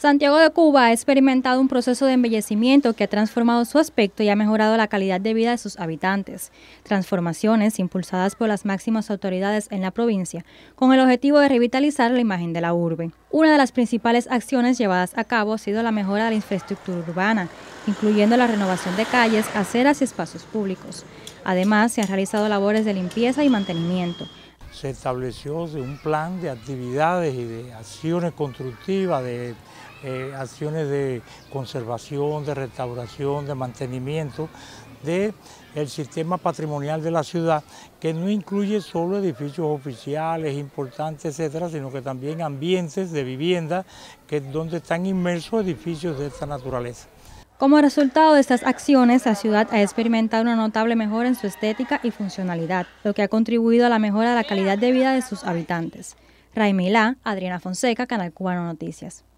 Santiago de Cuba ha experimentado un proceso de embellecimiento que ha transformado su aspecto y ha mejorado la calidad de vida de sus habitantes. Transformaciones impulsadas por las máximas autoridades en la provincia con el objetivo de revitalizar la imagen de la urbe. Una de las principales acciones llevadas a cabo ha sido la mejora de la infraestructura urbana, incluyendo la renovación de calles, aceras y espacios públicos. Además, se han realizado labores de limpieza y mantenimiento se estableció un plan de actividades y de acciones constructivas, de eh, acciones de conservación, de restauración, de mantenimiento del sistema patrimonial de la ciudad, que no incluye solo edificios oficiales importantes, etcétera, sino que también ambientes de vivienda, que donde están inmersos edificios de esta naturaleza. Como resultado de estas acciones, la ciudad ha experimentado una notable mejora en su estética y funcionalidad, lo que ha contribuido a la mejora de la calidad de vida de sus habitantes. Raimila, Adriana Fonseca, Canal Cubano Noticias.